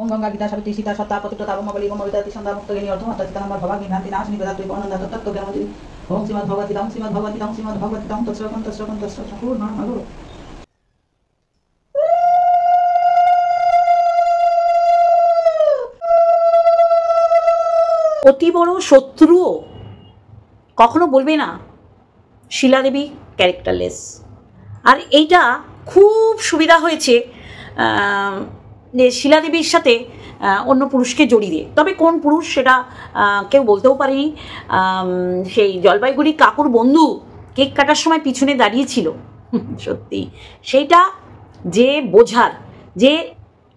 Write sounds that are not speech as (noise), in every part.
অতি বড় শত্রু কখনো বলবে না শিলাদেবী ক্যারেক্টারলেস আর এইটা খুব সুবিধা হয়েছে শিলাদেবীর সাথে অন্য পুরুষকে জড়িয়ে দিয়ে তবে কোন পুরুষ সেটা কেউ বলতেও পারেনি সেই জলপাইগুড়ি কাকুর বন্ধু কেক কাটার সময় পিছনে দাঁড়িয়েছিল সত্যি সেইটা যে বোঝার যে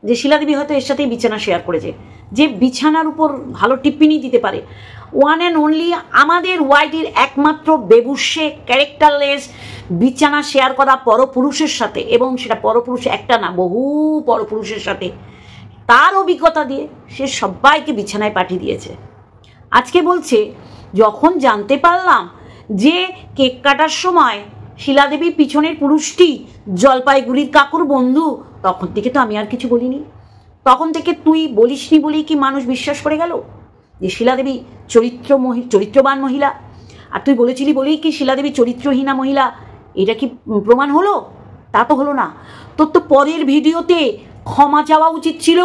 যে শিলাদেবী হয়তো এর সাথেই বিছানা শেয়ার করেছে যে বিছানার উপর ভালো টিপ্পিনি দিতে পারে ওয়ান অ্যান্ড অনলি আমাদের ওয়াইডির একমাত্র বেবুসে ক্যারেক্টারলেস বিছানা শেয়ার করা পরপুরুষের সাথে এবং সেটা পরপুরুষ একটা না বহু পরপুরুষের সাথে তার অভিজ্ঞতা দিয়ে সে সবাইকে বিছানায় পাঠিয়ে দিয়েছে আজকে বলছে যখন জানতে পারলাম যে কেক কাটার সময় শিলাদেবীর পিছনের পুরুষটি জলপাইগুড়ির কাকুর বন্ধু তখন থেকে তো আমি আর কিছু বলিনি তখন থেকে তুই বলিসনি বলেই কি মানুষ বিশ্বাস করে গেল যে শিলাদেবী চরিত্র চরিত্রবান মহিলা আর তুই বলেছিলি বলেই কি শিলাদেবী চরিত্রহীনা মহিলা এটা কি প্রমাণ হলো তা তো হলো না তোর তো পরের ভিডিওতে ক্ষমা চাওয়া উচিত ছিল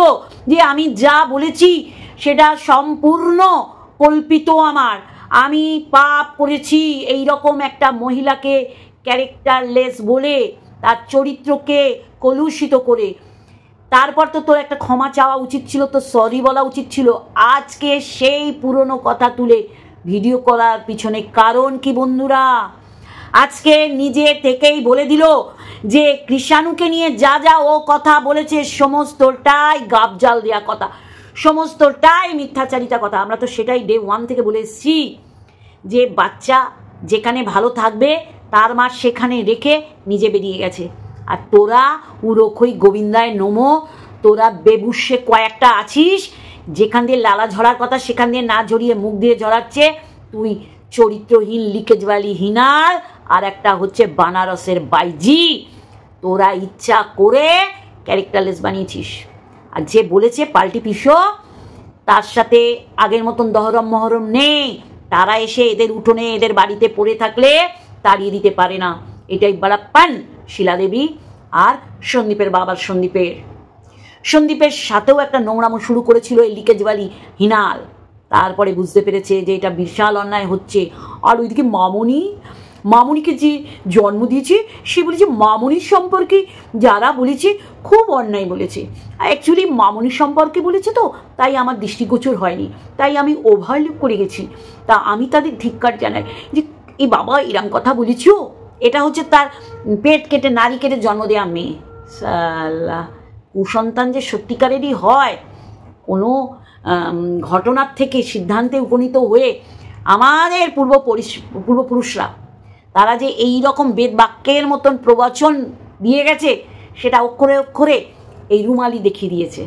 যে আমি যা বলেছি সেটা সম্পূর্ণ কল্পিত আমার আমি পাপ করেছি এই রকম একটা মহিলাকে ক্যারেক্টারলেস বলে তার চরিত্রকে কলুষিত করে তারপর তো তোর একটা ক্ষমা চাওয়া উচিত ছিল তো সরি বলা উচিত ছিল আজকে সেই পুরনো কথা তুলে ভিডিও করার পিছনে কারণ কি বন্ধুরা আজকে নিজে থেকেই বলে দিল যে কৃষাণুকে নিয়ে যা যা ও কথা বলেছে সমস্তটাই গাবজাল দেওয়া কথা সমস্তটাই মিথ্যাচারিতা কথা আমরা তো সেটাই ডে ওয়ান থেকে বলে এসছি যে বাচ্চা যেখানে ভালো থাকবে তার মা সেখানে রেখে নিজে বেরিয়ে গেছে আর তোরা উরোখই গোবিন্দায় নমো তোরা বেবুসে কয়েকটা আছিস যেখান দিয়ে লালা ঝরার কথা সেখান দিয়ে না ঝরিয়ে মুখ দিয়ে ঝরাচ্ছে তুই চরিত্রহীন লিকেজওয়ালি হিনার আর একটা হচ্ছে বানারসের বাইজি তোরা ইচ্ছা করে ক্যারেক্টারলেস বানিয়েছিস আর যে বলেছে পাল্টি পিসো তার সাথে আগের মতন দহরম মহরম নেই তারা এসে এদের উঠোনে এদের বাড়িতে পড়ে থাকলে তাড়িয়ে দিতে পারে না এটাই বারাপ্পান শিলাদেবী আর সন্দীপের বাবার সন্দীপের সন্দীপের সাথেও একটা নোংরামো শুরু করেছিল এই লিকেজ বালি হিনাল তারপরে বুঝতে পেরেছে যে এটা বিশাল অন্যায় হচ্ছে আর ওইদিকে মামনি মামনিকে যে জন্ম দিয়েছে সে বলেছে মামনির সম্পর্কে যারা বলেছে খুব অন্যায় বলেছে অ্যাকচুয়ালি মামনির সম্পর্কে বলেছে তো তাই আমার দৃষ্টিগোচর হয়নি তাই আমি ওভারলুক করে গেছি তা আমি তাদের ধিক্কার জানাই যে এ বাবা এরম কথা বলেছিও এটা হচ্ছে তার পেট কেটে নারী কেটে জন্ম দেওয়া মেয়ে সাল্লাহ কুসন্তান যে সত্যিকারেরই হয় কোনো ঘটনার থেকে সিদ্ধান্তে উপনীত হয়ে আমাদের পূর্ব পূর্বপুরুষরা তারা যে এই রকম বেদ বাক্যের মতন প্রবচন দিয়ে গেছে সেটা অক্ষরে অক্ষরে এই রুমালি দেখিয়ে দিয়েছে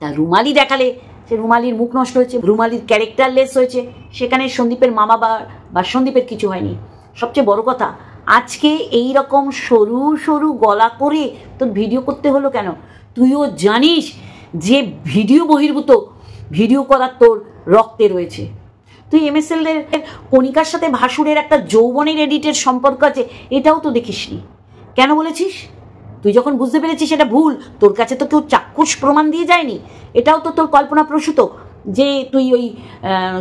তা রুমালি দেখালে সে রুমালির মুখ নষ্ট হয়েছে রুমালির ক্যারেক্টারলেস হয়েছে সেখানে সন্দীপের মামা বা সন্দীপের কিছু হয়নি সবচেয়ে বড় কথা আজকে এই রকম সরু সরু গলা করে তোর ভিডিও করতে হলো কেন তুইও জানিস যে ভিডিও বহির্ভূত ভিডিও করার তোর রক্তে রয়েছে তুই এম এমএসএলদের কণিকার সাথে ভাসুরের একটা যৌবনের এডিটের সম্পর্ক আছে এটাও তো দেখিসনি কেন বলেছিস তুই যখন বুঝতে পেরেছিস সেটা ভুল তোর কাছে তো কেউ চাক্ষুষ প্রমাণ দিয়ে যায়নি এটাও তো তোর কল্পনা প্রসূত যে তুই ওই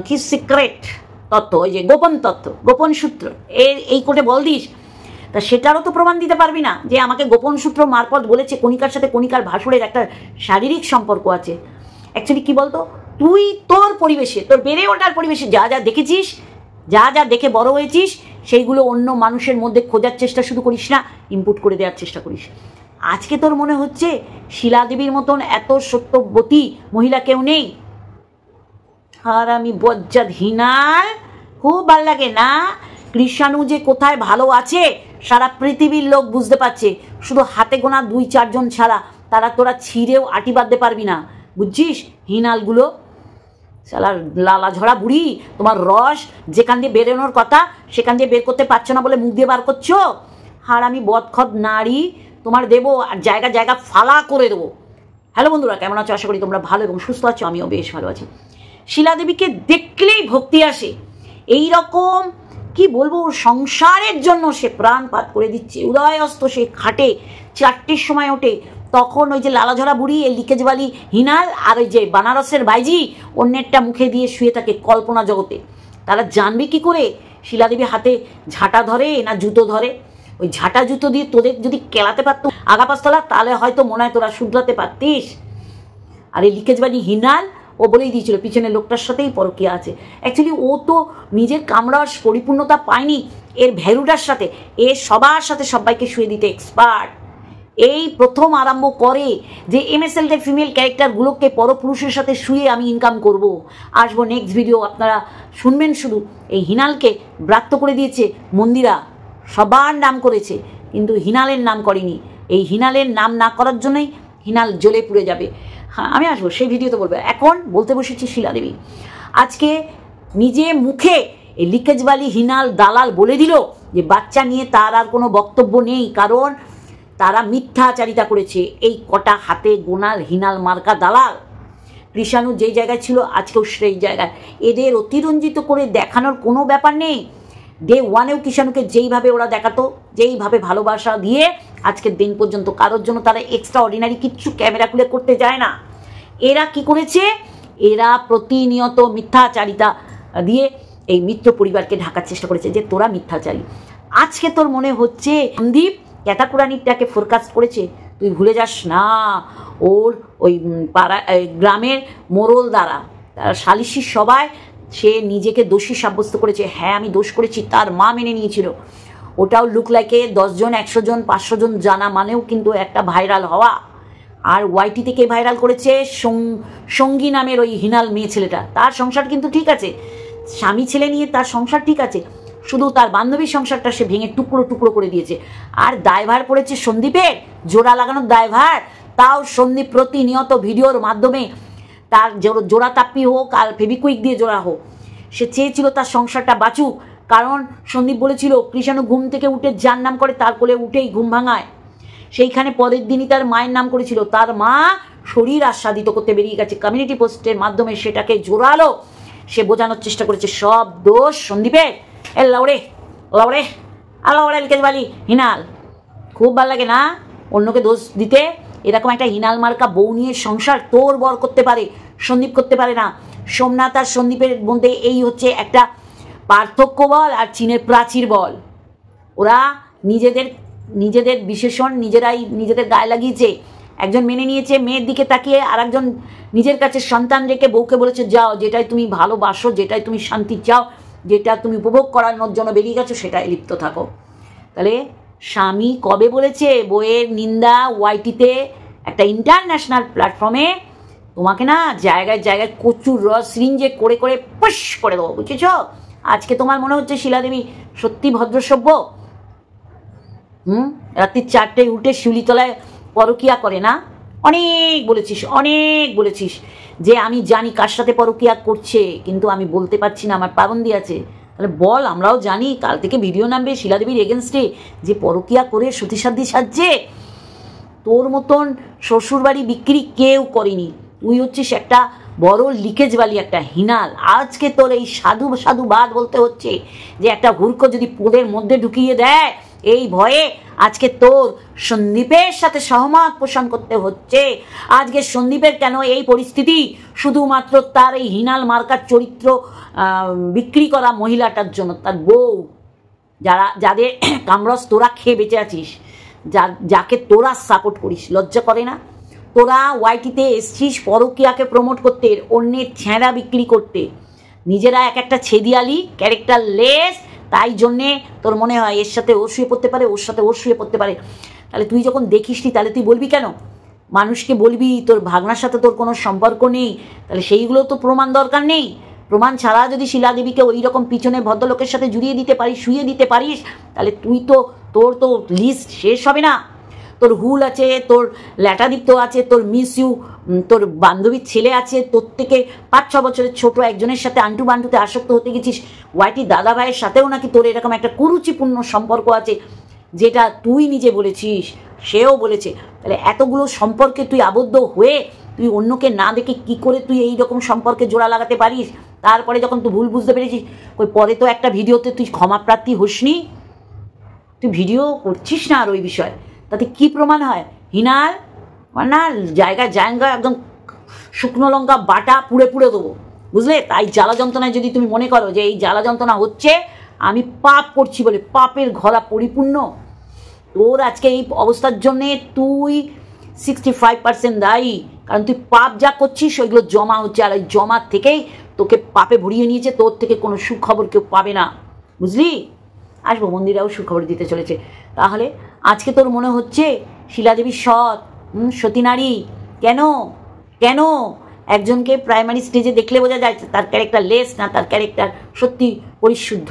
কি সিক্রেট তত্ত্ব ওই যে গোপন তত্ত্ব গোপন সূত্র এর এই কোটে বল দিস তা সেটারও তো প্রমাণ দিতে পারবি না যে আমাকে গোপন সূত্র মারফত বলেছে কণিকার সাথে কণিকার ভাসুরের একটা শারীরিক সম্পর্ক আছে অ্যাকচুয়ালি কি বলতো তুই তোর পরিবেশে তোর বেড়ে ওঠার পরিবেশে যা যা দেখেছিস যা যা দেখে বড় হয়েছিস সেইগুলো অন্য মানুষের মধ্যে খোঁজার চেষ্টা শুধু করিস না ইনপুট করে দেওয়ার চেষ্টা করিস আজকে তোর মনে হচ্ছে শিলাদেবীর মতন এত সত্যবতী মহিলা কেউ নেই আর আমি বজ্জাত হিনাল খুব ভাল লাগে না কৃষাণু যে কোথায় ভালো আছে সারা পৃথিবীর লোক বুঝতে পারছে শুধু হাতে গোনা দুই চারজন ছাড়া তারা তোরা ছিঁড়েও আটি বাঁধতে পারবি না বুঝছিস হিনালগুলো সালার লালা ঝরা বুড়ি তোমার রস যেখান দিয়ে বেরোনোর কথা সেখান দিয়ে বের করতে পারছো না বলে মুখ দিয়ে বার করছো আর আমি বদখদ নাড়ি তোমার দেবো আর জায়গা জায়গা ফালা করে দেবো হ্যালো বন্ধুরা কেমন আছো আশা করি তোমরা ভালো এবং সুস্থ আছো আমিও বেশ ভালো আছি শিলাদেবীকে দেখলেই ভক্তি আসে এই রকম কি বলবো সংসারের জন্য সে প্রাণপাত করে দিচ্ছে উদয়স্ত সে খাটে চারটির সময় ওঠে তখন ওই যে লালাঝরা বুড়ি এই লিকেজবালি হিনাল আর ওই যে বানারসের ভাইজি অন্যেরটা মুখে দিয়ে শুয়ে থাকে কল্পনা জগতে তারা জানবে কি করে শিলাদেবী হাতে ঝাঁটা ধরে না জুতো ধরে ওই ঝাঁটা জুতো দিয়ে তোদের যদি কেলাতে পারতো আগাপাস্তলা তাহলে হয়তো মনে হয় তোরা শুধরাতে পারতিস আর এই লিকেজবালি হিনাল ও বলেই দিয়েছিল পিছনে লোকটার সাথেই পরকিয়া আছে অ্যাকচুয়ালি ও তো নিজের কামড়ার পরিপূর্ণতা পায়নি এর ভ্যালুটার সাথে এ সবার সাথে সবাইকে শুয়ে দিতে এক্সপার্ট এই প্রথম আরম্ভ করে যে এম এস এলটে ফিমেল ক্যারেক্টারগুলোকে পরপুরুষের সাথে শুয়ে আমি ইনকাম করব। আসবো নেক্সট ভিডিও আপনারা শুনবেন শুধু এই হিনালকে ব্রাত্ত করে দিয়েছে মন্দিরা সবার নাম করেছে কিন্তু হিনালের নাম করেনি এই হিনালের নাম না করার জন্যই হিনাল জ্বলে পুড়ে যাবে হ্যাঁ আমি আসবো সেই ভিডিওতে বলবে এখন বলতে বসেছি শিলাদেবী আজকে নিজে মুখে এই লিকেজবালি হিনাল দালাল বলে দিল যে বাচ্চা নিয়ে তার আর কোনো বক্তব্য নেই কারণ তারা মিথ্যাচারিতা করেছে এই কটা হাতে গোনাল হিনাল মার্কা দালাল কৃষাণু যে জায়গায় ছিল আজকেও সেই জায়গায় এদের অতিরঞ্জিত করে দেখানোর কোনো ব্যাপার নেই ডে ওয়ানেও কিষাণকে যেইভাবে ওরা দেখাতো যেইভাবে ভালোবাসা দিয়ে আজকের দিন পর্যন্ত কারোর জন্য তারা এক্সট্রা অর্ডিনারি কিচ্ছু ক্যামেরা খুলে করতে যায় না এরা কি করেছে এরা প্রতিনিয়ত মিথ্যাচারিতা দিয়ে এই মিত্র পরিবারকে ঢাকার চেষ্টা করেছে যে তোরা মিথ্যাচারী আজকে তোর মনে হচ্ছে সন্দীপ ক্যাতাকুরানিটাকে ফোরকাস্ট করেছে তুই ভুলে যাস না ওর ওই পাড়া গ্রামের মোরল দ্বারা সালিশি সবাই সে নিজেকে দোষী সাব্যস্ত করেছে হ্যাঁ আমি দোষ করেছি তার মা মেনে নিয়েছিল ওটাও লুক লাইকে দশজন একশো জন পাঁচশো জন জানা মানেও কিন্তু একটা ভাইরাল হওয়া আর ওয়াইটি থেকে ভাইরাল করেছে সঙ্গী নামের ওই হিনাল মেয়ে ছেলেটা তার সংসার কিন্তু ঠিক আছে স্বামী ছেলে নিয়ে তার সংসার ঠিক আছে শুধু তার বান্ধবীর সংসারটা সে ভেঙে টুকরো টুকরো করে দিয়েছে আর দায়ভার পড়েছে সন্দীপের জোড়া লাগানোর দায়ভার তাও সন্দীপ প্রতিনিয়ত ভিডিওর মাধ্যমে তার জোড়া তাপ্পি হোক আর ফেবিকুইক দিয়ে জোড়া হোক সে চেয়েছিল তার সংসারটা বাঁচুক কারণ সন্দীপ বলেছিল কৃষাণু ঘুম থেকে উঠে যার নাম করে তার কোলে উঠেই ঘুম ভাঙায় সেইখানে পরের দিনই তার মায়ের নাম করেছিল তার মা শরীর আস্বাদিত করতে বেরিয়ে গেছে কমিউনিটি পোস্টের মাধ্যমে সেটাকে জোরালো সে বোঝানোর চেষ্টা করেছে সব দোষ সন্দীপের এ লাউরে লাউরে আল্লাহ হিনাল খুব ভালো লাগে না অন্যকে দোষ দিতে এরকম একটা হিনাল মার্কা বউ নিয়ে সংসার তোর বর করতে পারে সন্দীপ করতে পারে না সোমনাথ আর সন্দীপের মধ্যে এই হচ্ছে একটা পার্থক্য বল আর চীনের প্রাচীর বল ওরা নিজেদের নিজেদের বিশেষণ নিজেরাই নিজেদের গায়ে লাগিয়েছে একজন মেনে নিয়েছে মেয়ের দিকে তাকিয়ে আর একজন নিজের কাছে সন্তান রেখে বউকে বলেছে যাও যেটাই তুমি ভালোবাসো যেটাই তুমি শান্তি চাও যেটা তুমি উপভোগ করানোর জন্য বেরিয়ে গেছো সেটাই লিপ্ত থাকো তাহলে স্বামী কবে বলেছে বইয়ের নিন্দা ওয়াইটিতে একটা ইন্টারন্যাশনাল প্ল্যাটফর্মে তোমাকে না জায়গায় জায়গায় কচুর রস রিঞ্জে করে করে পুশ করে দেবো বুঝেছ আজকে তোমার মনে হচ্ছে শিলাদেবী সত্যি ভদ্রসভ্য হুম রাত্রি চারটায় উঠে শিউলিতলায় পরকিয়া করে না অনেক বলেছিস অনেক বলেছিস যে আমি জানি কার সাথে পরকিয়া করছে কিন্তু আমি বলতে পারছি না আমার পাবন্দি আছে তাহলে বল আমরাও জানি কাল থেকে ভিডিও নামবে শিলাদেবীর এগেনস্টে যে পরকিয়া করে সতীসাধ্যি সাজছে তোর মতন শ্বশুরবাড়ি বিক্রি কেউ করেনি তুই হচ্ছিস একটা বড় লিকেজ বালি একটা হিনাল আজকে তোর এই সাধু সাধুবাদ বলতে হচ্ছে যে একটা হুড়কো যদি পোলের মধ্যে ঢুকিয়ে দেয় এই ভয়ে আজকে তোর সন্দীপের সাথে সহমত পোষণ করতে হচ্ছে আজকে সন্দীপের কেন এই পরিস্থিতি শুধুমাত্র তার এই হিনাল মার্কার চরিত্র বিক্রি করা মহিলাটার জন্য তার বউ যারা যাদের (clears throat) কামরস তোরা খেয়ে বেঁচে আছিস যা যাকে তোরা সাপোর্ট করিস লজ্জা করে না তোরা ওয়াইটিতে এসছিস পরকিয়াকে প্রমোট করতে অন্যের ছেঁড়া বিক্রি করতে নিজেরা এক একটা ছেদিয়ালি ক্যারেক্টার লেস তাই জন্যে তোর মনে হয় এর সাথে ওর শুয়ে পড়তে পারে ওর সাথে ওর শুয়ে পড়তে পারে তাহলে তুই যখন দেখিসনি তাহলে তুই বলবি কেন মানুষকে বলবি তোর ভাগনার সাথে তোর কোনো সম্পর্ক নেই তাহলে সেইগুলো তো প্রমাণ দরকার নেই প্রমাণ ছাড়া যদি শিলাদেবীকে ওই রকম পিছনে ভদ্রলোকের সাথে জুড়িয়ে দিতে পারিস শুয়ে দিতে পারিস তাহলে তুই তো তোর তো লিস্ট শেষ হবে না তোর হুল আছে তোর ল্যাটাদিত্য আছে তোর মিস ইউ তোর বান্ধবীর ছেলে আছে তোর থেকে পাঁচ ছ বছরের ছোট একজনের সাথে আন্টু বান্টুতে আসক্ত হতে গেছিস ওয়াইটি দাদা ভাইয়ের সাথেও নাকি তোর এরকম একটা কুরুচিপূর্ণ সম্পর্ক আছে যেটা তুই নিজে বলেছিস সেও বলেছে তাহলে এতগুলো সম্পর্কে তুই আবদ্ধ হয়ে তুই অন্যকে না দেখে কি করে তুই এই রকম সম্পর্কে জোড়া লাগাতে পারিস তারপরে যখন তুই ভুল বুঝতে পেরেছিস ওই পরে তো একটা ভিডিওতে তুই ক্ষমাপ্রার্থী হসনি তুই ভিডিও করছিস না আর ওই বিষয়ে তাতে কি প্রমাণ হয় হিনার মানে না জায়গা জায়গা একদম শুকনো লঙ্কা বাটা পুড়ে পুড়ে দেবো বুঝলে তাই জ্বালা যন্ত্রণায় যদি তুমি মনে করো যে এই জ্বালা যন্ত্রণা হচ্ছে আমি পাপ করছি বলে পাপের ঘরা পরিপূর্ণ তোর আজকে এই অবস্থার জন্যে তুই সিক্সটি ফাইভ পার্সেন্ট দায়ী কারণ তুই পাপ যা করছিস ওইগুলো জমা হচ্ছে আর ওই জমার থেকেই তোকে পাপে ভরিয়ে নিয়েছে তোর থেকে কোনো সুখবর কেউ পাবে না বুঝলি আসবো মন্দিরেও সুখবর দিতে চলেছে তাহলে আজকে তোর মনে হচ্ছে শিলাদেবী সৎ সতীনারী কেন কেন একজনকে প্রাইমারি স্টেজে দেখলে বোঝা যায় তার ক্যারেক্টার লেস না তার ক্যারেক্টার সত্যি পরিশুদ্ধ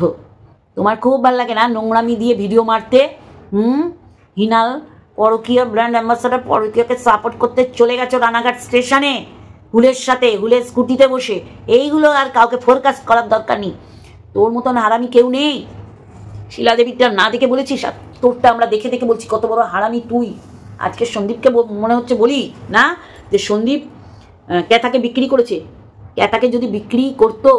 তোমার খুব ভালো লাগে না নোংরামি দিয়ে ভিডিও মারতে হুম হিনাল পরকীয় ব্র্যান্ড অ্যাম্বাসাডার পরকীয়কে সাপোর্ট করতে চলে গেছো রানাঘাট স্টেশনে হুলের সাথে হুলের স্কুটিতে বসে এইগুলো আর কাউকে ফোরকাস্ট করার দরকার নেই তোর মতন হারামি কেউ নেই শিলাদেবীটা না দেখে বলেছিস আর তোরটা আমরা দেখে দেখে বলছি কত বড় হারামি তুই আজকে সন্দীপকে মনে হচ্ছে বলি না যে সন্দীপ ক্যাতাকে বিক্রি করেছে ক্যাতাকে যদি বিক্রি করতো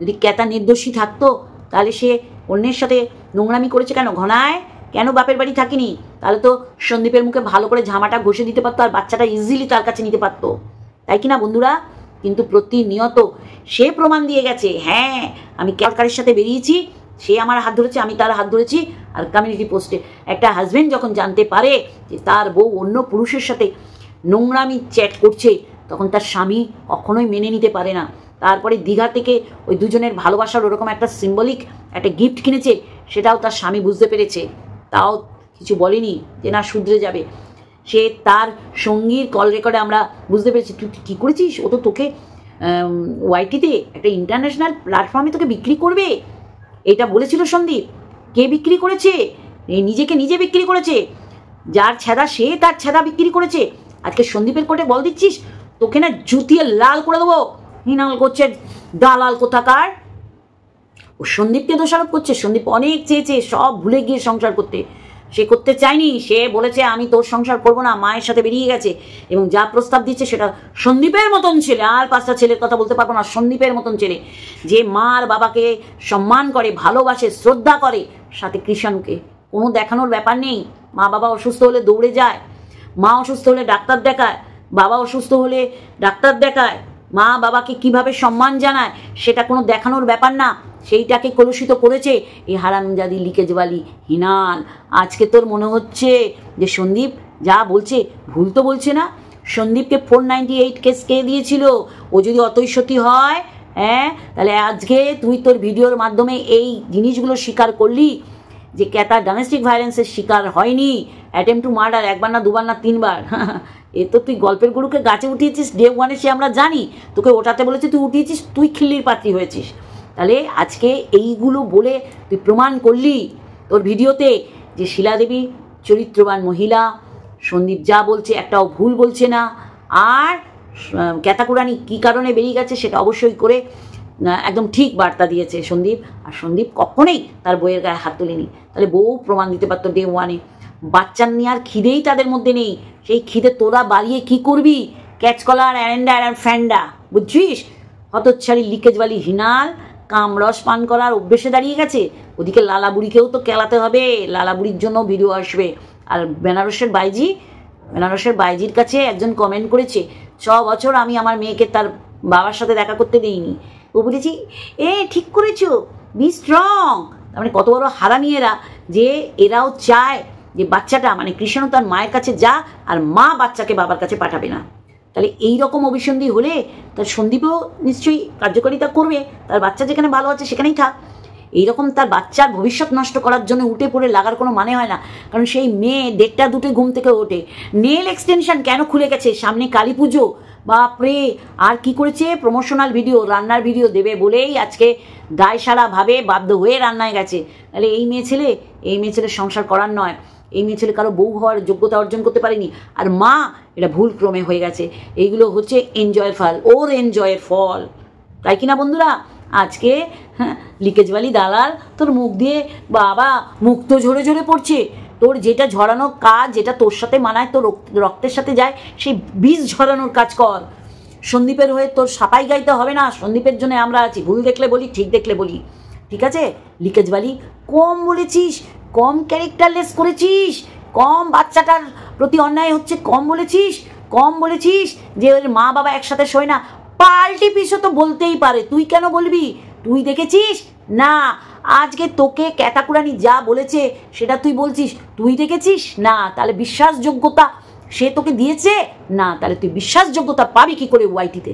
যদি ক্যাতা নির্দোষী থাকতো তাহলে সে অন্যের সাথে নোংরামি করেছে কেন ঘনায় কেন বাপের বাড়ি থাকিনি তাহলে তো সন্দীপের মুখে ভালো করে ঝামাটা ঘষে দিতে পারতো আর বাচ্চাটা ইজিলি তার কাছে নিতে পারতো তাই কি না বন্ধুরা কিন্তু প্রতিনিয়ত সে প্রমাণ দিয়ে গেছে হ্যাঁ আমি সরকারের সাথে বেরিয়েছি সে আমার হাত ধরেছে আমি তার হাত ধরেছি আর কমিউনিটি পোস্টে একটা হাজব্যান্ড যখন জানতে পারে যে তার বউ অন্য পুরুষের সাথে নোংরামি চ্যাট করছে তখন তার স্বামী কখনোই মেনে নিতে পারে না তারপরে দীঘা থেকে ওই দুজনের ভালোবাসার ওরকম একটা সিম্বলিক একটা গিফট কিনেছে সেটাও তার স্বামী বুঝতে পেরেছে তাও কিছু বলেনি যে না শুধরে যাবে সে তার সঙ্গীর কল রেকর্ডে আমরা বুঝতে পেরেছি তুই কী করেছিস ও তো তোকে ওয়াইটিতে একটা ইন্টারন্যাশনাল প্ল্যাটফর্মে তোকে বিক্রি করবে এটা বলেছিল সন্দীপ কে বিক্রি করেছে নিজেকে নিজে বিক্রি করেছে যার ছেদা সে তার ছেদা বিক্রি করেছে আজকে সন্দীপের কোর্টে বল দিচ্ছিস তোকে না জুতিয়ে লাল করে দেবো হিনাল করছে দালাল কোথাকার ও সন্দীপকে দোষারোপ করছে সন্দীপ অনেক চেয়েছে সব ভুলে গিয়ে সংসার করতে সে করতে চায়নি সে বলেছে আমি তোর সংসার করবো না মায়ের সাথে বেরিয়ে গেছে এবং যা প্রস্তাব দিচ্ছে সেটা সন্দীপের মতন ছেলে আর পাঁচটা ছেলের কথা বলতে পারবো না সন্দীপের মতন ছেলে যে মার বাবাকে সম্মান করে ভালোবাসে শ্রদ্ধা করে সাথে কৃষণকে কোনো দেখানোর ব্যাপার নেই মা বাবা অসুস্থ হলে দৌড়ে যায় মা অসুস্থ হলে ডাক্তার দেখায় বাবা অসুস্থ হলে ডাক্তার দেখায় মা বাবাকে কিভাবে সম্মান জানায় সেটা কোনো দেখানোর ব্যাপার না সেইটাকে কলুষিত করেছে এই হারামজাদি লিকেজওয়ালি হিনাল আজকে তোর মনে হচ্ছে যে সন্দীপ যা বলছে ভুল তো বলছে না সন্দীপকে ফোর নাইনটি এইট কেস কে দিয়েছিল ও যদি সতী হয় হ্যাঁ তাহলে আজকে তুই তোর ভিডিওর মাধ্যমে এই জিনিসগুলো স্বীকার করলি যে ক্যাতা ডোমেস্টিক ভায়োলেন্সের শিকার হয়নি অ্যাটেম্প টু মার্ডার একবার না দুবার না তিনবার (laughs) এ তো তুই গল্পের গুরুকে গাছে উঠিয়েছিস ডে ওয়ানে সে আমরা জানি তোকে ওটাতে বলেছে তুই উঠিয়েছিস তুই খিল্লির পাত্রী হয়েছিস তাহলে আজকে এইগুলো বলে তুই প্রমাণ করলি তোর ভিডিওতে যে শিলাদেবী চরিত্রবান মহিলা সন্দীপ যা বলছে একটাও ভুল বলছে না আর ক্যাতাকুরানি কী কারণে বেরিয়ে গেছে সেটা অবশ্যই করে একদম ঠিক বার্তা দিয়েছে সন্দীপ আর সন্দীপ কখনোই তার বইয়ের গায়ে হাত তুলিনি তাহলে বউ প্রমাণ দিতে পারতো ডে ওয়ানে বাচ্চার আর খিদেই তাদের মধ্যে নেই সেই খিদে তোরা বাড়িয়ে কি করবি ক্যাচকলার অ্যারেন্ডা আর ফ্যান্ডা বুঝছিস হতচ্ছাড়ি বালি হিনাল কামরস পান করার অভ্যেসে দাঁড়িয়ে গেছে ওদিকে লালাবুড়িকেও তো কেলাতে হবে লালাবুড়ির জন্য ভিডিও আসবে আর বেনারসের বাইজি বেনারসের বাইজির কাছে একজন কমেন্ট করেছে ছ বছর আমি আমার মেয়েকে তার বাবার সাথে দেখা করতে দিইনি ও বলেছি এ ঠিক করেছো বি স্ট্রং তার মানে কত বড় হারানি এরা যে এরাও চায় যে বাচ্চাটা মানে কৃষ্ণ তার মায়ের কাছে যা আর মা বাচ্চাকে বাবার কাছে পাঠাবে না তাহলে এই রকম অভিসন্ধি হলে তার সন্দীপও নিশ্চয়ই কার্যকারিতা করবে তার বাচ্চা যেখানে ভালো আছে সেখানেই থাক এইরকম তার বাচ্চার ভবিষ্যৎ নষ্ট করার জন্য উঠে পড়ে লাগার কোনো মানে হয় না কারণ সেই মেয়ে দেড়টা দুটো ঘুম থেকে ওঠে নেল এক্সটেনশন কেন খুলে গেছে সামনে কালী পুজো প্রে আর কি করেছে প্রমোশনাল ভিডিও রান্নার ভিডিও দেবে বলেই আজকে দায় সারাভাবে বাধ্য হয়ে রান্নায় গেছে তাহলে এই মেয়ে ছেলে এই মেয়ে ছেলের সংসার করার নয় এই মেয়ে ছেলে কারো বউ হওয়ার যোগ্যতা অর্জন করতে পারেনি আর মা এটা ভুল ক্রমে হয়ে গেছে এইগুলো হচ্ছে এনজয়ের ফল ওর এনজয়ের ফল তাই কিনা বন্ধুরা আজকে হ্যাঁ লিকেজবালি দালাল তোর মুখ দিয়ে বাবা মুখ তো ঝরে ঝরে পড়ছে তোর যেটা ঝরানোর কাজ যেটা তোর সাথে মানায় তোর রক্তের সাথে যায় সেই বীজ ঝরানোর কাজ কর সন্দীপের হয়ে তোর সাপাই গাইতে হবে না সন্দীপের জন্য আমরা আছি ভুল দেখলে বলি ঠিক দেখলে বলি ঠিক আছে বালি কম বলেছিস কম ক্যারেক্টারলেস করেছিস কম বাচ্চাটার প্রতি অন্যায় হচ্ছে কম বলেছিস কম বলেছিস যে ওর মা বাবা একসাথে শোয় না পাল্টি পিসও তো বলতেই পারে তুই কেন বলবি তুই দেখেছিস না আজকে তোকে ক্যাতাকুরানি যা বলেছে সেটা তুই বলছিস তুই দেখেছিস না তাহলে বিশ্বাসযোগ্যতা সে তোকে দিয়েছে না তাহলে তুই বিশ্বাসযোগ্যতা পাবি কি করে ওয়াইটিতে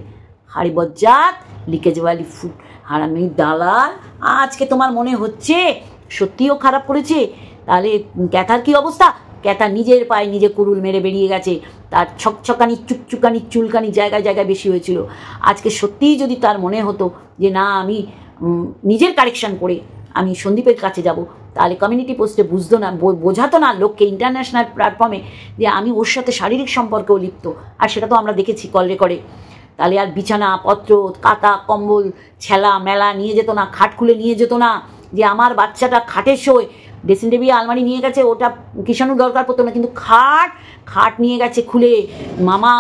হাড়ি বজ্জাত লিকেজ ওয়ালি ফুট হারামি দালাল আজকে তোমার মনে হচ্ছে সত্যিও খারাপ করেছে তাহলে ক্যাথার কি অবস্থা ক্যাথা নিজের পায়ে নিজে কুরুল মেরে বেরিয়ে গেছে তার ছকছকানি চুকচুকানি চুলকানি জায়গায় জায়গায় বেশি হয়েছিল আজকে সত্যিই যদি তার মনে হতো যে না আমি নিজের কারেকশান করে আমি সন্দীপের কাছে যাব তাহলে কমিউনিটি পোস্টে বুঝতো না বোঝাতো না লোককে ইন্টারন্যাশনাল প্ল্যাটফর্মে যে আমি ওর সাথে শারীরিক সম্পর্কেও লিপ্ত আর সেটা তো আমরা দেখেছি কল রেকর্ডে তাহলে আর বিছানা পত্র কাতা কম্বল ছেলা মেলা নিয়ে যেত না খাট খুলে নিয়ে যেত না যে আমার বাচ্চাটা খাটে শোয় ড্রেসিং টেবিল আলমারি নিয়ে গেছে ওটা কিষাণুর দরকার পড়তো না কিন্তু খাট খাট নিয়ে গেছে খুলে মামা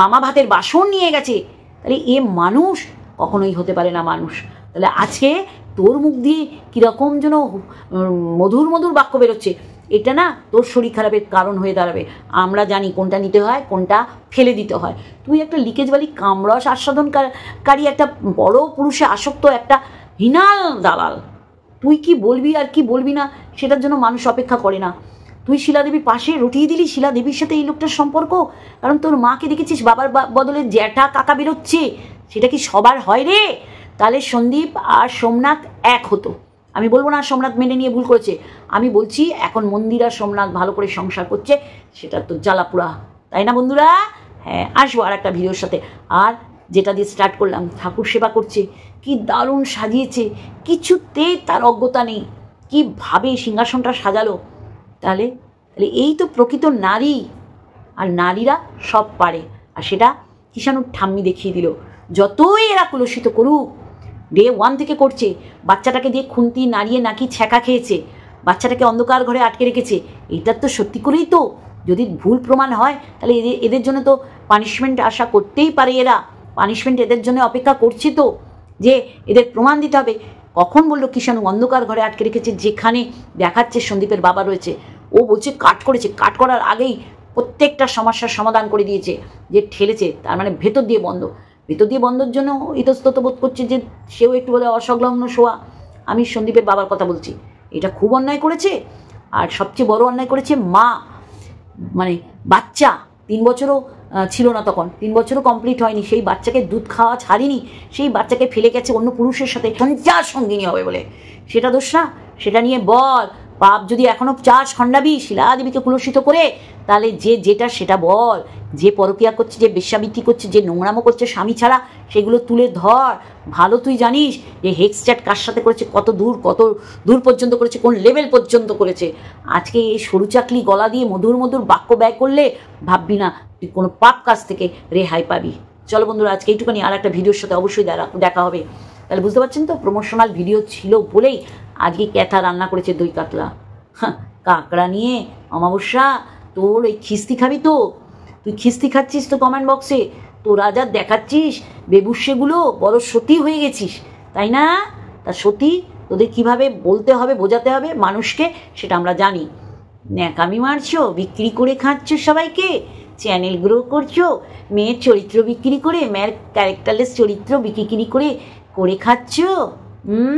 মামা ভাতের বাসন নিয়ে গেছে তাহলে এ মানুষ কখনোই হতে পারে না মানুষ তাহলে আজকে তোর মুখ দিয়ে কীরকম যেন মধুর মধুর বাক্য বেরোচ্ছে এটা না তোর শরীর খারাপের কারণ হয়ে দাঁড়াবে আমরা জানি কোনটা নিতে হয় কোনটা ফেলে দিতে হয় তুই একটা লিকেজ বালি কামরস আস্বাদনকারী একটা বড় পুরুষে আসক্ত একটা হিনাল দালাল তুই কি বলবি আর কি বলবি না সেটার জন্য মানুষ অপেক্ষা করে না তুই শিলাদেবীর পাশে রটিয়ে দিলি শিলাদেবীর সাথে এই লোকটার সম্পর্ক কারণ তোর মাকে দেখেছিস বাবার বদলে জ্যাঠা কাকা বেরোচ্ছে সেটা কি সবার হয় রে তাহলে সন্দীপ আর সোমনাথ এক হতো আমি বলবো না সোমনাথ মেনে নিয়ে ভুল করেছে আমি বলছি এখন মন্দির আর সোমনাথ ভালো করে সংসার করছে সেটা তো জ্বালাপুরা তাই না বন্ধুরা হ্যাঁ আসবো আর একটা ভিডিওর সাথে আর যেটা দিয়ে স্টার্ট করলাম ঠাকুর সেবা করছে কি দারুণ সাজিয়েছে কিছুতেই তার অজ্ঞতা নেই কীভাবে সিংহাসনটা সাজালো তাহলে তাহলে এই তো প্রকৃত নারী আর নারীরা সব পারে আর সেটা কিষাণুর ঠাম্মি দেখিয়ে দিল যতই এরা কুলসিত করুক ডে ওয়ান থেকে করছে বাচ্চাটাকে দিয়ে খুন্তি নাড়িয়ে নাকি ছ্যাঁকা খেয়েছে বাচ্চাটাকে অন্ধকার ঘরে আটকে রেখেছে এইটার তো সত্যি করেই তো যদি ভুল প্রমাণ হয় তাহলে এদের এদের জন্য তো পানিশমেন্ট আশা করতেই পারে এরা পানিশমেন্ট এদের জন্য অপেক্ষা করছে তো যে এদের প্রমাণ দিতে হবে কখন বললো কিষাণু অন্ধকার ঘরে আটকে রেখেছে যেখানে দেখাচ্ছে সন্দীপের বাবা রয়েছে ও বলছে কাট করেছে কাট করার আগেই প্রত্যেকটা সমস্যার সমাধান করে দিয়েছে যে ঠেলেছে তার মানে ভেতর দিয়ে বন্ধ ভেতর দিয়ে বন্ধর জন্য ইতস্তত বোধ করছে যে সেও একটু বলে অসংলগ্ন শোয়া আমি সন্দীপের বাবার কথা বলছি এটা খুব অন্যায় করেছে আর সবচেয়ে বড় অন্যায় করেছে মা মানে বাচ্চা তিন বছরও ছিল না তখন তিন বছরও কমপ্লিট হয়নি সেই বাচ্চাকে দুধ খাওয়া ছাড়িনি সেই বাচ্চাকে ফেলে গেছে অন্য পুরুষের সাথে সঞ্চার সঙ্গিনী হবে বলে সেটা দোষ না সেটা নিয়ে বল পাপ যদি এখনও চাস খণ্ডাবি শিলাদেবীকে কুলসিত করে তাহলে যে যেটা সেটা বল যে পরকিয়া করছে যে বেশ্যাবৃত্তি করছে যে নোংরামো করছে স্বামী ছাড়া সেগুলো তুলে ধর ভালো তুই জানিস যে হেক্স চ্যাট কার সাথে করেছে কত দূর কত দূর পর্যন্ত করেছে কোন লেভেল পর্যন্ত করেছে আজকে এই সরু চাকলি গলা দিয়ে মধুর মধুর বাক্য ব্যয় করলে ভাববি না তুই কোনো পাপ কাজ থেকে রেহাই পাবি চলো বন্ধুরা আজকে নিয়ে আর একটা ভিডিওর সাথে অবশ্যই দেখা হবে তাহলে বুঝতে পারছেন তো প্রমোশনাল ভিডিও ছিল বলেই আজকে ক্যাথা রান্না করেছে দই কাতলা কাঁকড়া নিয়ে অমাবস্যা তোর ওই খিস্তি খাবি তো তুই খিস্তি খাচ্ছিস তো কমেন্ট বক্সে তো রাজা দেখাচ্ছিস বেবুসেগুলো বড় সতী হয়ে গেছিস তাই না তা সতী তোদের কিভাবে বলতে হবে বোঝাতে হবে মানুষকে সেটা আমরা জানি ন্যাকামি মারছো বিক্রি করে খাচ্ছ সবাইকে চ্যানেল গ্রো করছো মেয়ের চরিত্র বিক্রি করে মেয়ের ক্যারেক্টারলেস চরিত্র বিক্রি করে করে খাচ্ছ হুম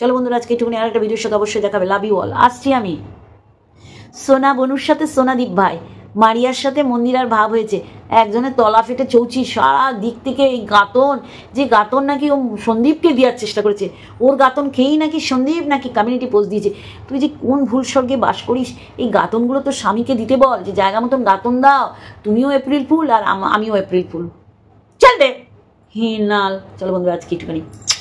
চলো বন্ধুরা আজকে একটুখানি আর একটা ভিডিওর সাথে অবশ্যই দেখাবে লাভ ইউ অল আসছি আমি সোনা বনুর সাথে সোনাদীপ ভাই মারিয়ার সাথে মন্দিরার ভাব হয়েছে একজনের তলা ফেটে চৌচি সারা দিক থেকে এই গাতন যে গাতন নাকি ও সন্দীপকে দেওয়ার চেষ্টা করেছে ওর গাতন খেয়েই নাকি সন্দীপ নাকি কমিউনিটি পোস্ট দিয়েছে তুই যে কোন ভুল স্বর্গে বাস করিস এই গাতনগুলো তোর স্বামীকে দিতে বল যে জায়গা মতন গাতন দাও তুমিও এপ্রিল ফুল আর আমিও এপ্রিল ফুল চল দে হিনাল চলো বন্ধুরা আজকে একটুখানি